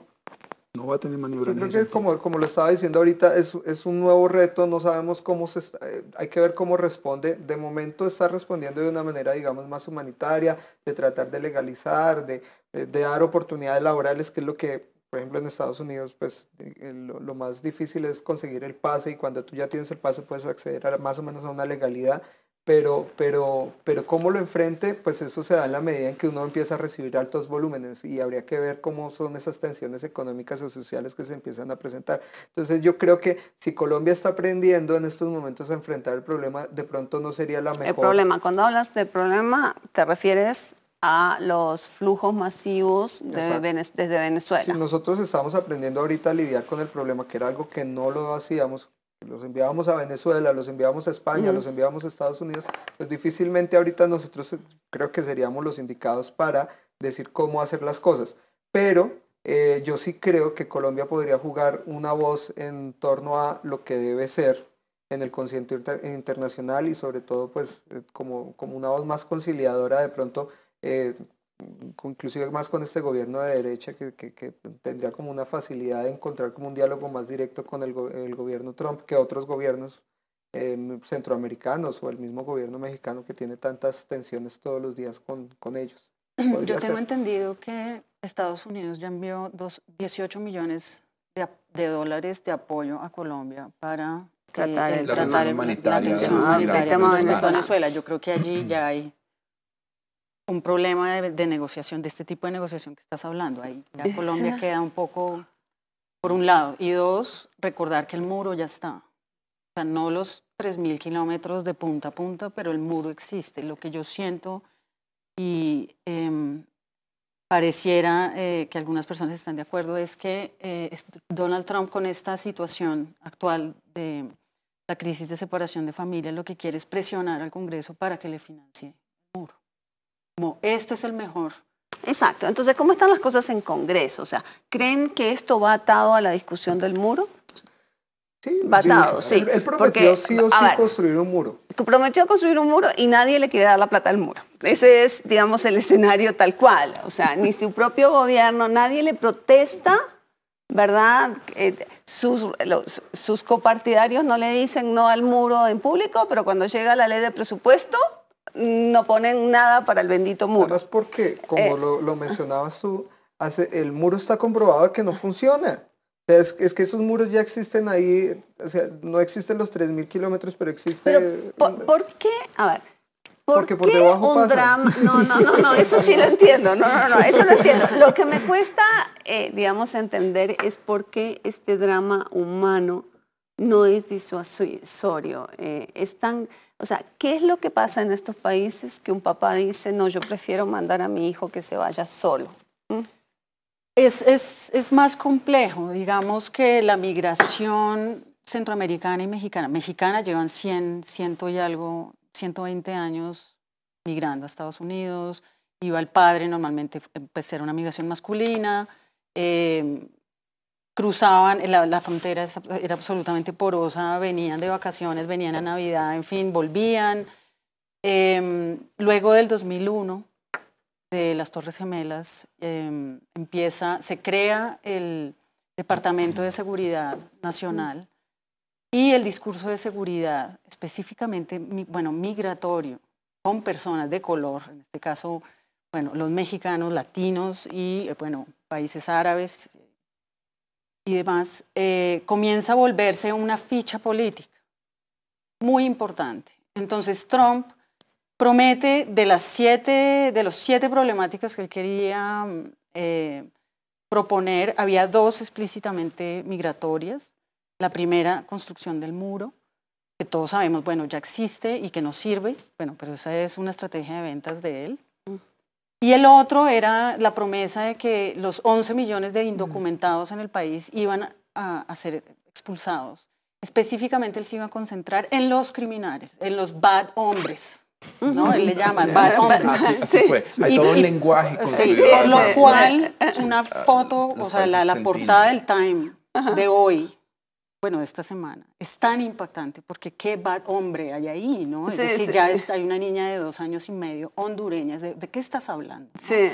No va a tener maniobra creo como, como lo estaba diciendo ahorita, es, un nuevo reto, no sabemos cómo se está, eh, hay que ver cómo responde. De momento está respondiendo de una manera, digamos, más humanitaria, de tratar de legalizar, de eh, dar oportunidades laborales, que es lo que por ejemplo, en Estados Unidos, pues eh, eh, lo, más difícil es conseguir el pase y cuando tú ya tienes el pase puedes acceder a, más o menos a una legalidad, pero, pero, pero cómo lo enfrente, pues eso se da en la medida en que uno empieza a recibir altos volúmenes y habría que ver cómo son esas tensiones económicas o sociales que se empiezan a presentar. Entonces yo creo que si Colombia está aprendiendo en estos momentos a enfrentar el problema, de pronto no sería la mejor. El problema, cuando hablas de problema, te refieres a los flujos masivos desde Venezuela. Si nosotros estamos aprendiendo ahorita a lidiar con el problema, que era algo que no lo hacíamos. Los enviábamos a Venezuela, los enviábamos a España, los enviábamos a Estados Unidos. Pues difícilmente ahorita nosotros eh, creo que seríamos los indicados para decir cómo hacer las cosas. Pero eh, yo sí creo que Colombia podría jugar una voz en torno a lo que debe ser en el consciente internacional y sobre todo pues eh, como, como una voz más conciliadora de pronto eh, inclusive más con este gobierno de derecha que, tendría como una facilidad de encontrar como un diálogo más directo con el, gobierno Trump que otros gobiernos eh, centroamericanos o el mismo gobierno mexicano que tiene tantas tensiones todos los días con, ellos. Yo tengo entendido que Estados Unidos ya envió dos, 18 millones de, dólares de apoyo a Colombia para tratar, eh, el, la tratar la atención humanitaria, ah, Venezuela. Yo creo que allí ya hay un problema de, negociación, de este tipo de negociación que estás hablando. Ahí ya Colombia queda un poco, por un lado. Y dos, recordar que el muro ya está. O sea, no los 3.000 kilómetros de punta a punta, pero el muro existe. Lo que yo siento y em, pareciera eh, que algunas personas están de acuerdo es que eh, Donald Trump con esta situación actual de la crisis de separación de familia lo que quiere es presionar al Congreso para que le financie como este es el mejor. Exacto. Entonces, ¿cómo están las cosas en Congreso? O sea, ¿creen que esto va atado a la discusión del muro? Sí, va atado, sí. Él, prometió sí o sí construir un muro. Prometió construir un muro y nadie le quiere dar la plata al muro. Ese es, digamos, el escenario tal cual. O sea, ni su propio gobierno, nadie le protesta, ¿verdad? Eh, sus, sus copartidarios no le dicen no al muro en público, pero cuando llega la ley de presupuesto, no ponen nada para el bendito muro. Es porque, como eh, lo, lo, ah. mencionabas tú, hace, el muro está comprobado que no funciona. Es, que esos muros ya existen ahí, sea, no existen los 3.000 kilómetros, pero existen... Pero, ¿por, qué? A ver, ¿por porque por qué debajo un drama? No, no, no, no, eso sí lo entiendo, no, no, no, eso lo entiendo. Lo que me cuesta, eh, digamos, entender es por qué este drama humano no es disuasorio. Eh, o sea, ¿qué es lo que pasa en estos países que un papá dice, no, yo prefiero mandar a mi hijo que se vaya solo? ¿Mm? Es, más complejo, digamos que la migración centroamericana y mexicana, mexicana llevan 100, 100 y algo, 120 años migrando a Estados Unidos, iba el padre, normalmente pues era una migración masculina, eh, cruzaban, la, frontera era absolutamente porosa, venían de vacaciones, venían a Navidad, en fin, volvían. Em, luego del 2001, de las Torres Gemelas, em, empieza, se crea el Departamento de Seguridad Nacional y el discurso de seguridad, específicamente, bueno, migratorio, con personas de color, en este caso, bueno, los mexicanos, latinos y, eh, bueno, países árabes, y demás, eh, comienza a volverse una ficha política muy importante. Entonces Trump promete de las siete, de los siete problemáticas que él quería mm, eh, proponer, había dos explícitamente migratorias. La primera, construcción del muro, que todos sabemos, bueno, ya existe y que no sirve, bueno, pero esa es una estrategia de ventas de él. Y el otro era la promesa de que los 11 millones de indocumentados en el país iban a, ser expulsados. Específicamente él se iba a concentrar en los criminales, en los bad hombres. Él le llama bad hombres. fue. Hay todo un lenguaje. por lo cual, una ah, foto, o sea, la portada del Time de hoy, bueno, esta semana, es tan impactante porque qué bad hombre hay ahí, ¿no? Es decir, ya está, hay una niña de dos años y medio, hondureña, ¿de, qué estás hablando? Sí.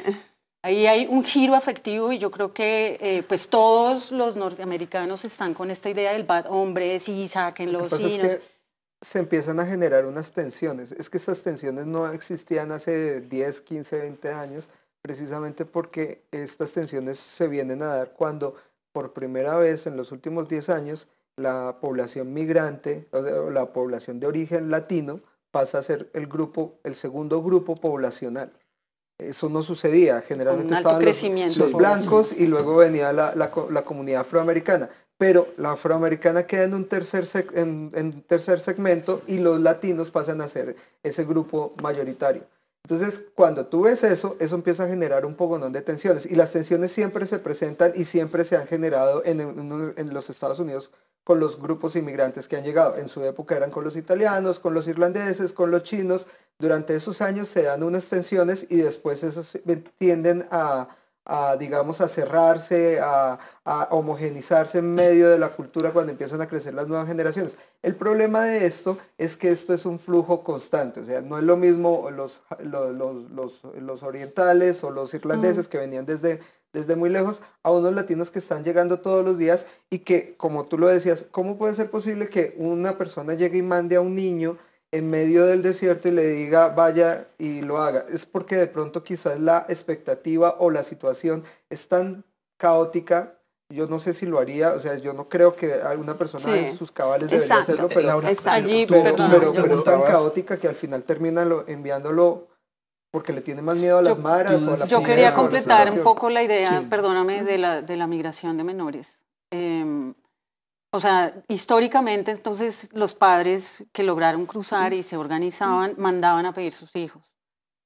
Ahí hay un giro afectivo y yo creo que eh, pues todos los norteamericanos están con esta idea del bad hombre, sí, sáquenlo, sí, no sé se empiezan a generar unas tensiones. Es que esas tensiones no existían hace 10, 15, 20 años, precisamente porque estas tensiones se vienen a dar cuando por primera vez en los últimos 10 años la población migrante o la población de origen latino pasa a ser el grupo, el segundo grupo poblacional. Eso no sucedía, generalmente estaban los, blancos y luego venía la, comunidad afroamericana, pero la afroamericana queda en un tercer, en, tercer segmento y los latinos pasan a ser ese grupo mayoritario. Entonces, cuando tú ves eso, eso empieza a generar un pogonón de tensiones. Y las tensiones siempre se presentan y siempre se han generado en los Estados Unidos con los grupos inmigrantes que han llegado. En su época eran con los italianos, con los irlandeses, con los chinos. Durante esos años se dan unas tensiones y después esos tienden a, digamos, a cerrarse, a, homogenizarse en medio de la cultura cuando empiezan a crecer las nuevas generaciones. El problema de esto es que esto es un flujo constante, o sea, no es lo mismo los, orientales o los irlandeses mm. que venían desde, desde muy lejos a unos latinos que están llegando todos los días y que, como tú lo decías, ¿cómo puede ser posible que una persona llegue y mande a un niño en medio del desierto y le diga vaya y lo haga? Es porque de pronto quizás la expectativa o la situación es tan caótica. Yo no sé si lo haría, o sea, yo no creo que alguna persona en sus cabales debería hacerlo, pero, es tan caótica que al final terminan enviándolo porque le tiene más miedo a las maras o a Yo quería completar un poco la idea, perdóname, de la, de la migración de menores. Em, o sea, históricamente entonces los padres que lograron cruzar y se organizaban mandaban a pedir sus hijos.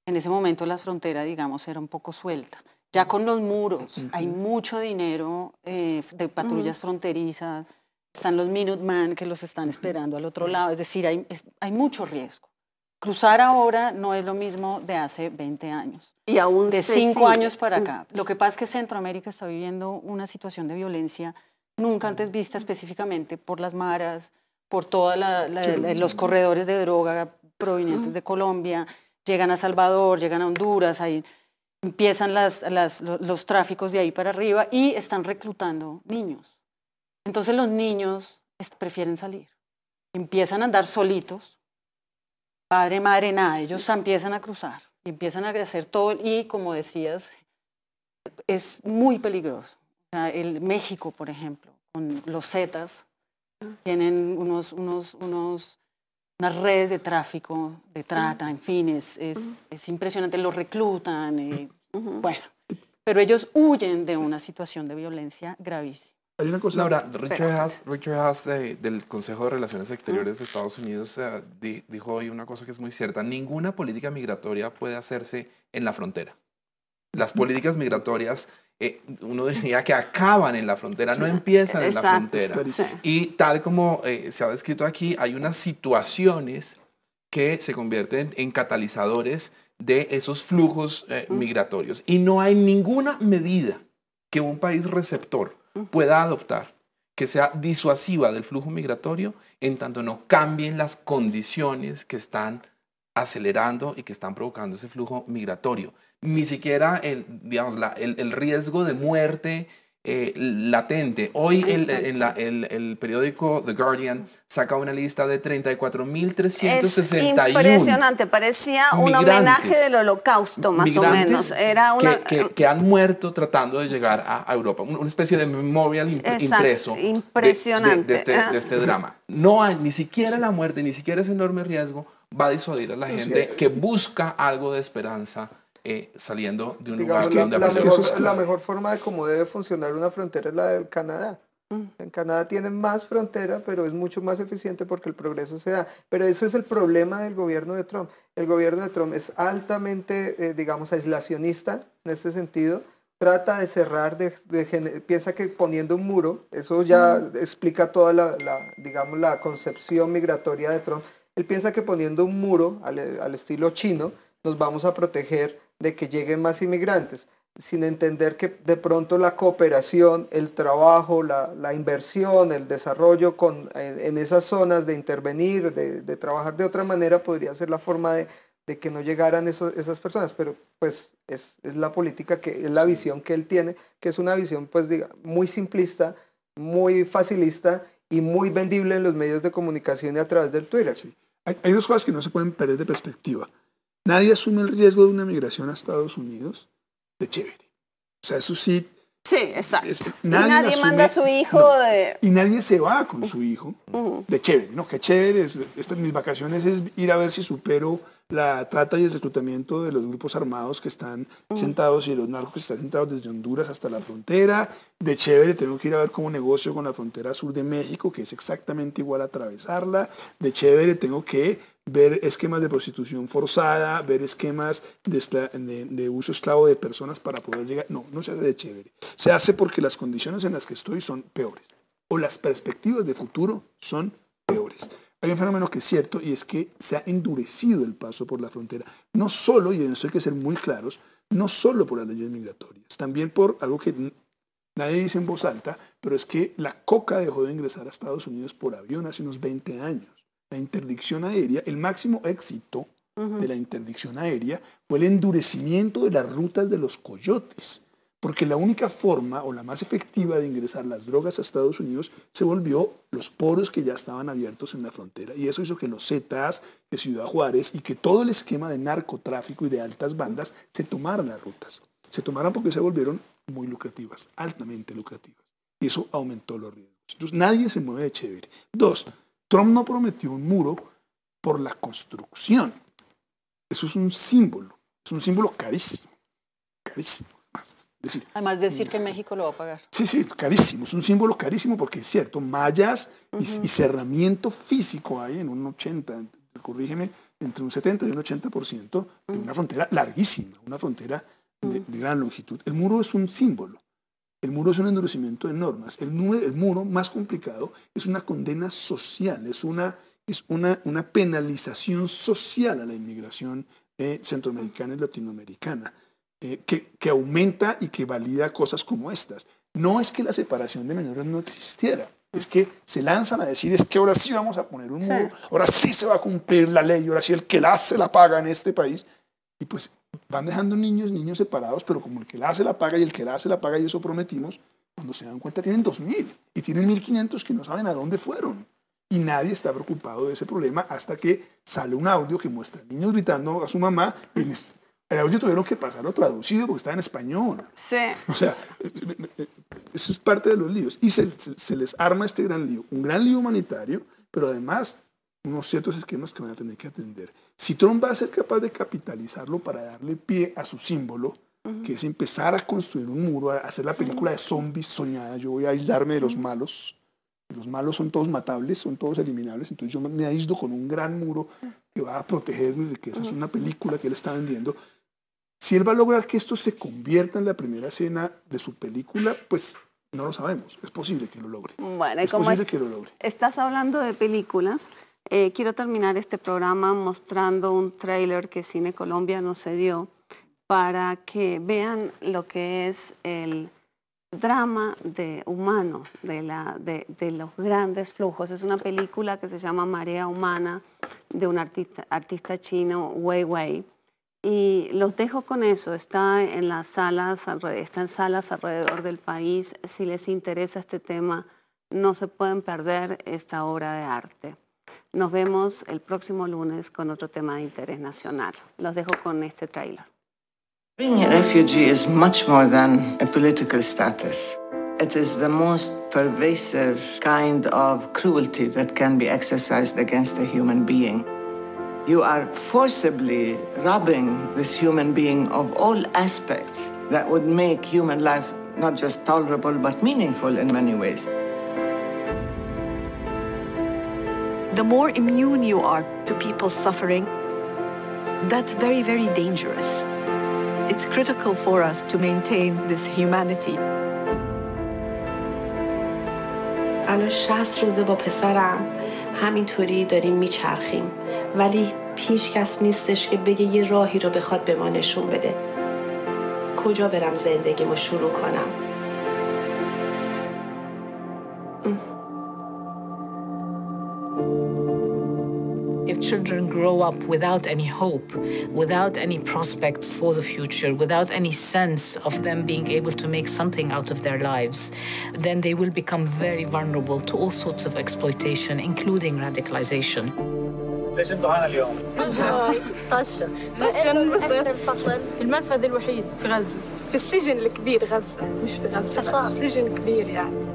En ese momento la frontera, digamos, era un poco suelta. Ya con los muros hay mucho dinero eh, de patrullas fronterizas, están los Minuteman que los están esperando al otro lado, es decir, hay, hay mucho riesgo. Cruzar ahora no es lo mismo de hace 20 años. Y aún de 5 años para acá. Mm. Lo que pasa es que Centroamérica está viviendo una situación de violencia nunca antes vista específicamente por las maras, por todos los corredores de droga provenientes de Colombia, llegan a Salvador, llegan a Honduras, ahí empiezan los, tráficos de ahí para arriba y están reclutando niños. Entonces los niños prefieren salir, empiezan a andar solitos padre, madre, nada. Ellos empiezan a cruzar y empiezan a hacer todo. Y como decías, es muy peligroso. el México, por ejemplo, con los Zetas, tienen unos, unos, unos, unas redes de tráfico, de trata, en fin, es, impresionante, los reclutan, eh, bueno, pero ellos huyen de una situación de violencia gravísima. Hay una cosa. Laura, Richard Haas, del Consejo de Relaciones Exteriores de Estados Unidos dijo hoy una cosa que es muy cierta. Ninguna política migratoria puede hacerse en la frontera. Las políticas migratorias, eh, uno diría que acaban en la frontera, no empiezan en la frontera. Y tal como eh, se ha descrito aquí, hay unas situaciones que se convierten en catalizadores de esos flujos eh, migratorios. Y no hay ninguna medida que un país receptor pueda adoptar, que sea disuasiva del flujo migratorio en tanto no cambien las condiciones que están acelerando y que están provocando ese flujo migratorio. Ni siquiera el, digamos, el riesgo de muerte eh, latente. Hoy el, en el, periódico The Guardian saca una lista de 34.361. Impresionante, parecía un homenaje del holocausto más o menos. Era una... que, han muerto tratando de llegar a, Europa, una especie de memorial impreso Impresionante. este, de, este, drama. No hay ni siquiera la muerte, ni siquiera ese enorme riesgo va a disuadir a la gente que busca algo de esperanza eh, saliendo de un lugar la mejor, la mejor forma de cómo debe funcionar una frontera es la del Canadá. Mm. En Canadá tienen más frontera, pero es mucho más eficiente porque el progreso se da. Pero ese es el problema del gobierno de Trump. El gobierno de Trump es altamente, eh, digamos, aislacionista en este sentido. Trata de cerrar, de, piensa que poniendo un muro, eso ya mm. explica toda la, digamos, la concepción migratoria de Trump. Él piensa que poniendo un muro al estilo chino nos vamos a proteger de que lleguen más inmigrantes, sin entender que de pronto la cooperación, el trabajo, la, inversión, el desarrollo en, esas zonas de intervenir, de, de, trabajar de otra manera, podría ser la forma de, que no llegaran esas personas. Pero pues es, la política, que es la visión que él tiene, que es una visión pues diga, muy simplista, muy facilista y muy vendible en los medios de comunicación y a través del Twitter. hay dos cosas que no se pueden perder de perspectiva nadie asume el riesgo de una migración a Estados Unidos de chévere. O sea, eso sí. Sí, exacto. nadie, manda a su hijo de. Y nadie se va con su hijo de chévere. No, que chévere. Es, este, mis vacaciones es ir a ver si supero la trata y el reclutamiento de los grupos armados que están sentados y los narcos que están sentados desde Honduras hasta la frontera. De chévere, tengo que ir a ver cómo negocio con la frontera sur de México, que es exactamente igual a atravesarla. De chévere, tengo que ver esquemas de prostitución forzada, ver esquemas de, uso esclavo de personas para poder llegar. No, no se hace de chévere. Se hace porque las condiciones en las que estoy son peores o las perspectivas de futuro son peores. Hay un fenómeno que es cierto y es que se ha endurecido el paso por la frontera, no solo, y en esto hay que ser muy claros, no solo por las leyes migratorias, también por algo que nadie dice en voz alta, pero es que la coca dejó de ingresar a Estados Unidos por avión hace unos 20 años la interdicción aérea, el máximo éxito de la interdicción aérea fue el endurecimiento de las rutas de los coyotes, porque la única forma o la más efectiva de ingresar las drogas a Estados Unidos se volvió los poros que ya estaban abiertos en la frontera. Y eso hizo que los Zetas, que Ciudad Juárez y que todo el esquema de narcotráfico y de altas bandas se tomaran las rutas. Se tomaran porque se volvieron muy lucrativas, altamente lucrativas. Y eso aumentó los riesgos. Entonces nadie se mueve de chévere. Dos, Trump no prometió un muro por la construcción. Eso es un símbolo, es un símbolo carísimo, carísimo además. Decir, decir que México lo va a pagar. Sí, sí, carísimo, es un símbolo carísimo porque es cierto, mallas y, cerramiento físico hay en un 80, corrígeme, entre un 70 y un 80% de una frontera larguísima, una frontera de, gran longitud. El muro es un símbolo. El muro es un endurecimiento de normas. El, muro más complicado es una condena social, es una, penalización social a la inmigración eh, centroamericana y latinoamericana, eh, que, que aumenta y que valida cosas como estas. No es que la separación de menores no existiera, es que se lanzan a decir es que ahora sí vamos a poner un muro, ahora sí se va a cumplir la ley, ahora sí el que la hace la paga en este país. Y pues van dejando niños, niños separados, pero como el que la hace la paga y el que la hace la paga, y eso prometimos, cuando se dan cuenta tienen 2.000 y tienen 1.500 que no saben a dónde fueron. Y nadie está preocupado de ese problema hasta que sale un audio que muestra niños gritando a su mamá. En el audio tuvieron que pasarlo traducido porque estaba en español. Sí. O sea, eh, eh, eh, eso es parte de los líos. Y se, se les arma este gran lío, un gran lío humanitario, pero además unos ciertos esquemas que van a tener que atender. Si Trump va a ser capaz de capitalizarlo para darle pie a su símbolo, que es empezar a construir un muro, a hacer la película de zombies soñada, yo voy a aislarme de los malos, los malos son todos matables, son todos eliminables, entonces yo me aíslo con un gran muro que va a de que esa es una película que él está vendiendo. Si él va a lograr que esto se convierta en la primera escena de su película, pues no lo sabemos, es posible que lo logre. Bueno, es posible que lo logre. Estás hablando de películas, eh, quiero terminar este programa mostrando un tráiler que Cine Colombia nos cedió para que vean lo que es el drama de humano de, los grandes flujos. Es una película que se llama Marea Humana de un artista, chino, Wei Wei. Y los dejo con eso. Está en las salas, está en salas alrededor del país. Si les interesa este tema, no se pueden perder esta obra de arte. Nos vemos el próximo lunes con otro tema de interés nacional. Los dejo con este tráiler. Being a refugee is much more than a political status. It is the most pervasive kind of cruelty that can be exercised against a human being. You are forcibly robbing this human being of all aspects that would make human life not just tolerable but meaningful in many ways. the more immune you are to people suffering, that's very, very dangerous. It's critical for us to maintain this humanity. الان 60 روزه با پسرم همینطوری داریم میچرخیم ولی هیچ کس نیستش که بگه یه راهی رو بخواد به ما نشون بده کجا برم زندگیمو شروع کنم children grow up without any hope, without any prospects for the future, without any sense of them being able to make something out of their lives, then they will become very vulnerable to all sorts of exploitation, including radicalization. ليش امتحان اليوم؟ طشة في السجن الكبير غزة مش في غزة السجن كبير يعني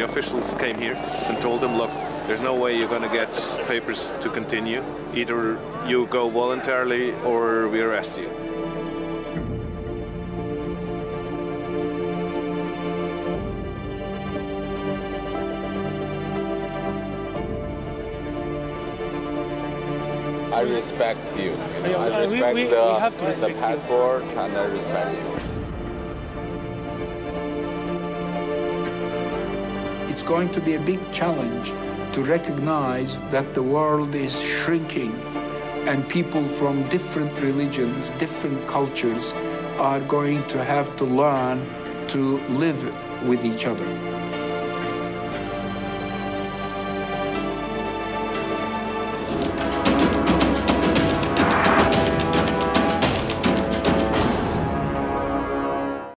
the officials came here and told them, look, there's no way you're going to get papers to continue. Either you go voluntarily or we arrest you. I respect you. you know, I respect we, we, the, we the passport you. and I respect you. going to be a big challenge to recognize that the world is shrinking and people from different religions, different cultures are going to have to learn to live with each other.